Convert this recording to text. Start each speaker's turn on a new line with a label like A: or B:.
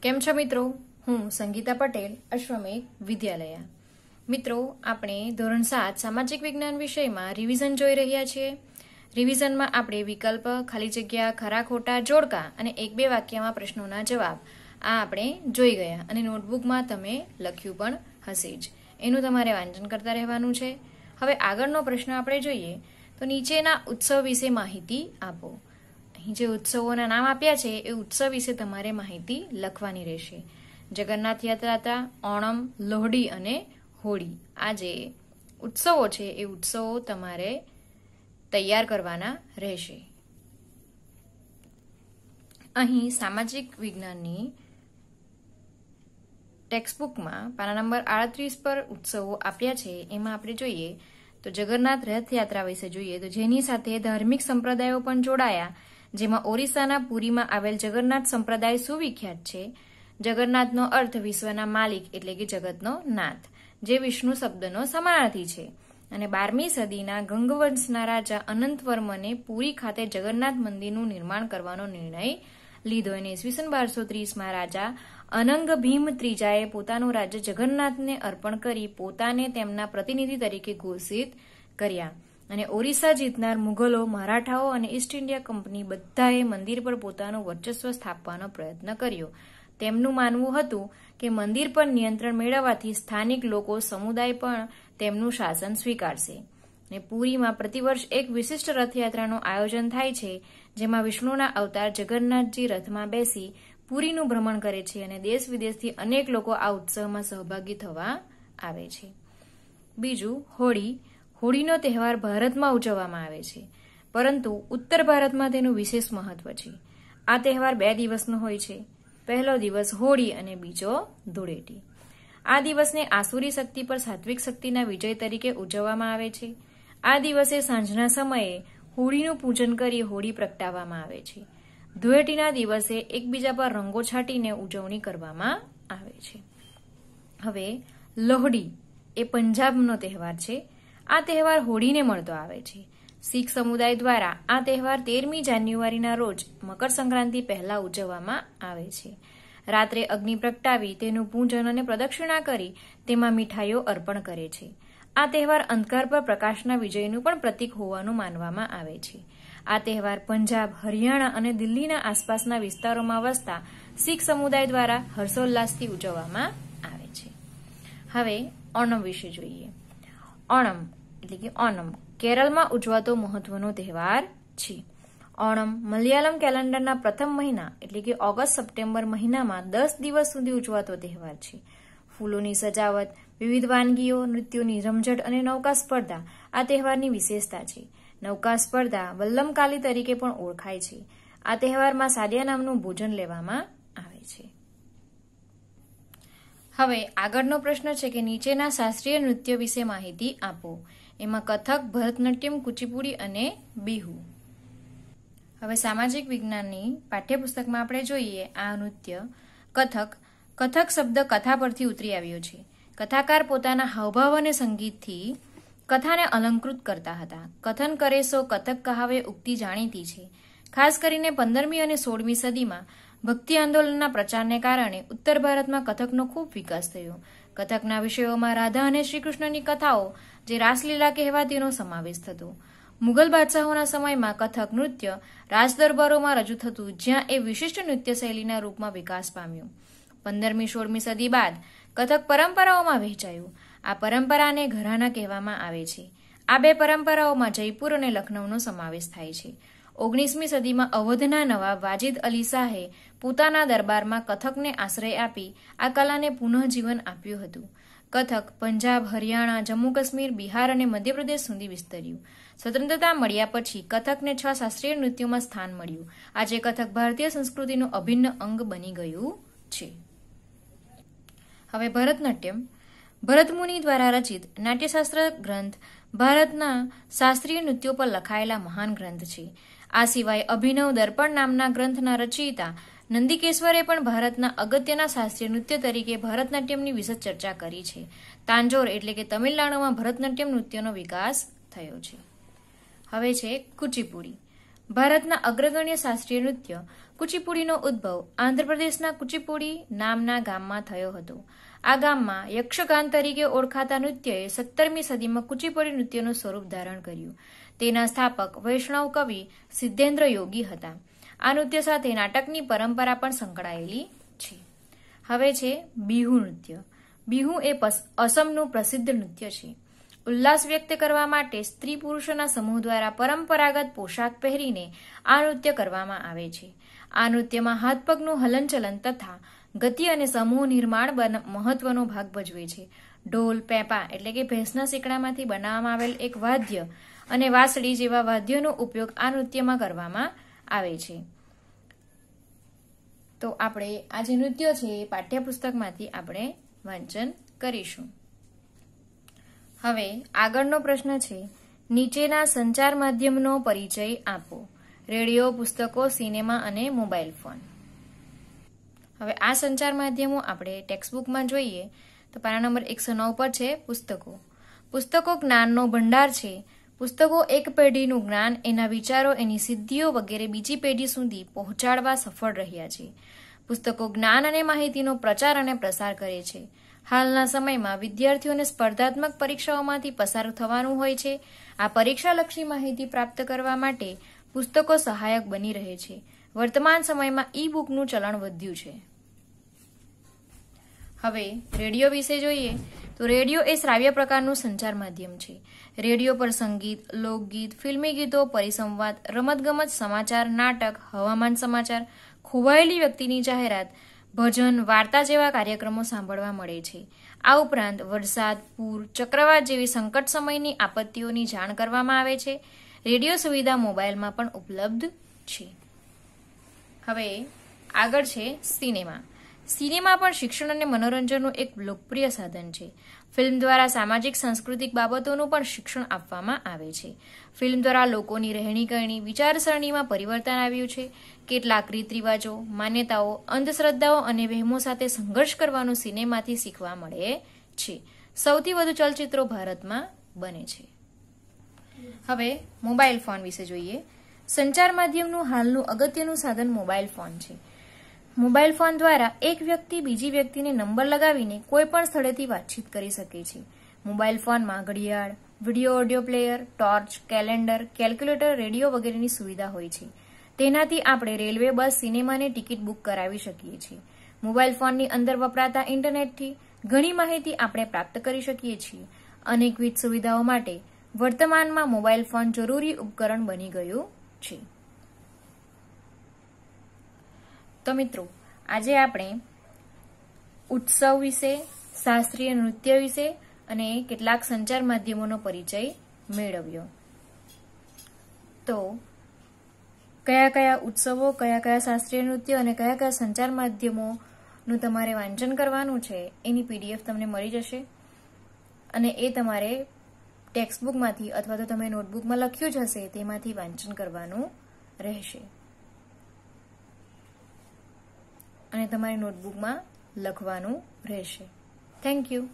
A: કેમ છો મિત્રો હું સંગીતા પટેલ અશ્વમેઘ વિદ્યાલયા મિત્રો આપણે ધોરણ સાત સામાજિક વિજ્ઞાન વિષયમાં રિવિઝન જોઈ રહ્યા છીએ રિવિઝનમાં આપણે વિકલ્પ ખાલી જગ્યા ખરા ખોટા જોડકા અને એક બે વાક્યમાં પ્રશ્નોના જવાબ આ આપણે જોઈ ગયા અને નોટબુકમાં તમે લખ્યું પણ હશે જ એનું તમારે વાંચન કરતા રહેવાનું છે હવે આગળનો પ્રશ્ન આપણે જોઈએ તો નીચેના ઉત્સવ વિશે માહિતી આપો અહીં જે ઉત્સવોના નામ આપ્યા છે એ ઉત્સવ વિશે તમારે માહિતી લખવાની રહેશે જગન્નાથ યાત્રા હતા ઓણમ લોહડી અને હોળી આ જે ઉત્સવો છે એ ઉત્સવો તમારે તૈયાર કરવાના રહેશે અહીં સામાજિક વિજ્ઞાનની ટેક્સ્ટબુકમાં પાના નંબર આડત્રીસ પર ઉત્સવો આપ્યા છે એમાં આપણે જોઈએ તો જગન્નાથ રથયાત્રા વિશે જોઈએ તો જેની સાથે ધાર્મિક સંપ્રદાયો પણ જોડાયા જેમાં ઓરિસ્સાના પુરીમાં આવેલ જગન્નાથ સંપ્રદાય સુવિખ્યાત છે જગન્નાથનો અર્થ વિશ્વના માલિક એટલે કે જગતનો નાથ જે વિષ્ણુ શબ્દનો સમાનાર્થી છે અને બારમી સદીના ગંગવંશના રાજા અનંતવર્મને પુરી ખાતે જગન્નાથ મંદિરનું નિર્માણ કરવાનો નિર્ણય લીધો અને ઈસવીસન બારસો ત્રીસમાં રાજા અનંગ ભીમ ત્રીજાએ પોતાનું રાજ્ય જગન્નાથને અર્પણ કરી પોતાને તેમના પ્રતિનિધિ તરીકે ઘોષિત કર્યા અને ઓરિસ્સા જીતનાર મુઘલો મરાઠાઓ અને ઈસ્ટ ઇન્ડિયા કંપની બધાએ મંદિર પર પોતાનું વર્ચસ્વ સ્થાપવાનો પ્રયત્ન કર્યો તેમનું માનવું હતું કે મંદિર પર નિયંત્રણ મેળવવાથી સ્થાનિક લોકો સમુદાય પણ તેમનું શાસન સ્વીકારશે ને પુરીમાં પ્રતિવર્ષ એક વિશિષ્ટ રથયાત્રાનું આયોજન થાય છે જેમાં વિષ્ણુના અવતાર જગન્નાથજી રથમાં બેસી પુરીનું ભ્રમણ કરે છે અને દેશ વિદેશથી અનેક લોકો આ ઉત્સવમાં સહભાગી થવા આવે છે બીજું હોળી હોળીનો તહેવાર ભારતમાં ઉજવવામાં આવે છે પરંતુ ઉત્તર ભારતમાં તેનું વિશેષ મહત્વ છે આ તહેવાર બે દિવસનો હોય છે પહેલો દિવસ હોળી અને બીજો ધૂળેટી આ દિવસને આસુરી શક્તિ પર સાત્વિક શક્તિના વિજય તરીકે ઉજવવામાં આવે છે આ દિવસે સાંજના સમયે હોળીનું પૂજન કરી હોળી પ્રગટાવવામાં આવે છે ધૂળેટીના દિવસે એકબીજા પર રંગો છાંટીને ઉજવણી કરવામાં આવે છે હવે લોહડી એ પંજાબનો તહેવાર છે આ તહેવાર હોળીને મળતો આવે છે શીખ સમુદાય દ્વારા આ તહેવાર તેરમી જાન્યુઆરીના રોજ મકર સંક્રાંતિ પહેલા ઉજવવામાં આવે છે રાત્રે અગ્નિ પ્રગટાવી તેનું પૂજન અને પ્રદક્ષિણા કરી તેમાં મીઠાઈઓ અર્પણ કરે છે આ તહેવાર અંધકાર પર પ્રકાશના વિજયનું પણ પ્રતીક હોવાનું માનવામાં આવે છે આ તહેવાર પંજાબ હરિયાણા અને દિલ્હીના આસપાસના વિસ્તારોમાં વસતા શીખ સમુદાય દ્વારા હર્ષોલ્લાસથી ઉજવવામાં આવે છે હવે ઓણમ વિશે જોઈએ ઓણમ એટલે કે ઓનમ કેરળમાં ઉજવાતો મહત્વનો તહેવાર છે ઓણમ મલયાલમ કેલેન્ડરના પ્રથમ મહિના એટલે કે ઓગસ્ટ સપ્ટેમ્બર મહિનામાં દસ દિવસ સુધી ઉજવાતો તહેવાર છે ફૂલોની સજાવટ વિવિધ વાનગીઓ નૃત્યોની રમઝટ અને નૌકા સ્પર્ધા આ તહેવારની વિશેષતા છે નૌકા સ્પર્ધા વલ્લમકાલી તરીકે પણ ઓળખાય છે આ તહેવારમાં સાડિયા નામનું ભોજન લેવામાં આવે છે હવે આગળનો પ્રશ્ન છે કે નીચેના શાસ્ત્રીય નૃત્ય વિશે માહિતી આપો એમાં કથક ભરતનાટ્યમ કુચીપુડી અને બિહુ હવે સામાજિક વિજ્ઞાનની પાઠ્યપુસ્તકમાં આપણે જોઈએ આ નૃત્ય કથક કથક શબ્દ કથા પરથી ઉતરી આવ્યો છે કથાકાર પોતાના હાવભાવ અને સંગીતથી કથાને અલંકૃત કરતા હતા કથન કરે સો કથક કહાવે ઉક્તિ જાણીતી છે ખાસ કરીને પંદરમી અને સોળમી સદીમાં ભક્તિ આંદોલનના પ્રચારને કારણે ઉત્તર ભારતમાં કથકનો ખૂબ વિકાસ થયો કથકના વિષયોમાં રાધા અને શ્રીકૃષ્ણની કથાઓ જે રાસલીલા કહેવાતીનો સમાવેશ થતો મુઘલ બાદશાહોના સમયમાં કથક નૃત્ય રાજદરબારોમાં રજૂ થતું જ્યાં એ વિશિષ્ટ નૃત્ય શૈલીના રૂપમાં વિકાસ પામ્યું પંદરમી સોળમી સદી બાદ કથક પરંપરાઓમાં વહેંચાયું આ પરંપરાને ઘરાના કહેવામાં આવે છે આ બે પરંપરાઓમાં જયપુર અને લખનૌનો સમાવેશ થાય છે ઓગણીસમી સદીમાં અવધના નવાબ વાજિદ અલી શાહે પોતાના દરબારમાં કથકને આશ્રય આપી આ કલાને પુનઃજીવન આપ્યું હતું કથક પંજાબ હરિયાણા જમ્મુ કાશ્મીર બિહાર અને મધ્યપ્રદેશ સુધી વિસ્તર્યું સ્વતંત્રતા મળ્યા પછી કથકને છ શાસ્ત્રીય નૃત્યોમાં સ્થાન મળ્યું આજે કથક ભારતીય સંસ્કૃતિનું અભિન્ન અંગ બની ગયું છે હવે ભરતનાટ્યમ ભરતમુનિ દ્વારા રચિત નાટ્યશાસ્ત્ર ગ્રંથ ભારતના શાસ્ત્રીય નૃત્યો પર લખાયેલા મહાન ગ્રંથ છે આ સિવાય અભિનવ દર્પણ નામના ગ્રંથના રચયિતા નંદીકેશ્વરે પણ ભારતના અગત્યના શાસ્ત્રીય નૃત્ય તરીકે ભરતનાટ્યમની વિશદ ચર્ચા કરી છે તાંજોર એટલે કે તમિલનાડુમાં ભરતનાટ્યમ નૃત્યનો વિકાસ થયો છે હવે છે કુચીપુડી ભારતના અગ્રગણ્ય શાસ્ત્રીય નૃત્ય કુચીપુડીનો ઉદ્ભવ આંધ્રપ્રદેશના કુચીપુડી નામના ગામમાં થયો હતો આ ગામમાં યક્ષગાન તરીકે ઓળખાતા નૃત્યએ સત્તરમી સદીમાં કુચીપુડી નૃત્યનું સ્વરૂપ ધારણ કર્યું તેના સ્થાપક વૈષ્ણવ કવિ સિદ્ધેન્દ્ર યોગી હતા આ નૃત્ય સાથે નાટકની પરંપરા પણ સંકળાયેલી છે હવે છે બિહુ નૃત્ય બિહુ એ અસમનું પ્રસિદ્ધ નૃત્ય છે ઉલ્લાસ વ્યક્ત કરવા માટે સ્ત્રી પુરુષોના સમૂહ દ્વારા પરંપરાગત પોશાક પહેરીને આ નૃત્ય કરવામાં આવે છે આ નૃત્યમાં હાથ પગનું હલનચલન તથા ગતિ અને સમૂહ નિર્માણ મહત્વનો ભાગ ભજવે છે ઢોલ પેપા એટલે કે ભેંસના શીકડામાંથી બનાવવામાં આવેલ એક વાદ્ય અને વાસળી જેવા વાદ્યનો ઉપયોગ આ નૃત્યમાં કરવામાં આવે છે તો આપણે આ જે નૃત્ય છે એ પાઠ્યપુસ્તકમાંથી આપણે વાંચન કરીશું હવે આગળનો પ્રશ્ન છે નીચેના સંચાર માધ્યમનો પરિચય આપો રેડિયો પુસ્તકો સિનેમા અને મોબાઈલ ફોન હવે આ સંચાર માધ્યમો આપણે ટેક્સ્ટબુકમાં જોઈએ તો પાના નંબર એકસો નવ પર છે પુસ્તકો પુસ્તકો જ્ઞાનનો ભંડાર છે પુસ્તકો એક પેઢીનું જ્ઞાન એના વિચારો એની સિદ્ધિઓ વગેરે બીજી પેઢી સુધી પહોંચાડવા સફળ રહ્યા છે પુસ્તકો જ્ઞાન અને માહિતીનો પ્રચાર અને પ્રસાર કરે છે હાલના સમયમાં વિદ્યાર્થીઓને સ્પર્ધાત્મક પરીક્ષાઓમાંથી પસાર થવાનું હોય છે આ પરીક્ષાલક્ષી માહિતી પ્રાપ્ત કરવા માટે પુસ્તકો સહાયક બની રહે છે વર્તમાન સમયમાં ઈ બુકનું ચલણ વધ્યું છે હવે રેડિયો વિશે જોઈએ તો રેડિયો એ શ્રાવ્ય પ્રકારનું સંચાર માધ્યમ છે રેડિયો પર સંગીત લોકગીત ફિલ્મી ગીતો પરિસંવાદ રમતગમત સમાચાર નાટક હવામાન સમાચાર ખોવાયેલી વ્યક્તિની જાહેરાત ભજન વાર્તા જેવા કાર્યક્રમો સાંભળવા મળે છે આ ઉપરાંત વરસાદ પૂર ચક્રવાત જેવી સંકટ સમયની આપત્તિઓની જાણ કરવામાં આવે છે રેડિયો સુવિધા મોબાઈલમાં પણ ઉપલબ્ધ છે હવે આગળ છે સિનેમા સિનેમા પણ શિક્ષણ અને મનોરંજનનું એક લોકપ્રિય સાધન છે ફિલ્મ દ્વારા સામાજિક સાંસ્કૃતિક બાબતોનું પણ શિક્ષણ આપવામાં આવે છે ફિલ્મ દ્વારા લોકોની રહેણી કરણી વિચારસરણીમાં પરિવર્તન આવ્યું છે કેટલાક રીત રિવાજો માન્યતાઓ અંધશ્રદ્ધાઓ અને વહેમો સાથે સંઘર્ષ કરવાનું સિનેમાથી શીખવા મળે છે સૌથી વધુ ચલચિત્રો ભારતમાં બને છે હવે મોબાઈલ ફોન વિશે જોઈએ સંચાર માધ્યમનું હાલનું અગત્યનું સાધન મોબાઈલ ફોન છે મોબાઈલ ફોન દ્વારા એક વ્યક્તિ બીજી વ્યક્તિને નંબર લગાવીને કોઈપણ સ્થળેથી વાતચીત કરી શકે છે મોબાઈલ ફોનમાં ઘડિયાળ video audio player torch calendar calculator radio વગેરેની સુવિધા હોય છે તેનાથી આપણે રેલવે બસ સિનેમાની ટિકિટ બુક કરાવી શકીએ છીએ મોબાઈલ ફોનની અંદર વપરાતા ઇન્ટરનેટથી ઘણી માહિતી આપણે પ્રાપ્ત કરી શકીએ છીએ અનેકવિધ સુવિધાઓ માટે વર્તમાનમાં મોબાઈલ ફોન જરૂરી ઉપકરણ બની ગયું છે તો મિત્રો આજે આપણે ઉત્સવ વિશે શાસ્ત્રીય નૃત્ય વિશે અને કેટલાક સંચાર માધ્યમોનો પરિચય મેળવ્યો તો કયા કયા ઉત્સવો કયા કયા શાસ્ત્રીય નૃત્ય અને કયા કયા સંચાર માધ્યમોનું તમારે વાંચન કરવાનું છે એની પીડીએફ તમને મળી જશે અને એ તમારે ટેક્સ્ટબુકમાંથી અથવા તો તમે નોટબુકમાં લખ્યું જ હશે તેમાંથી વાંચન કરવાનું રહેશે અને તમારી નોટબુકમાં લખવાનું રહેશે થેન્ક યુ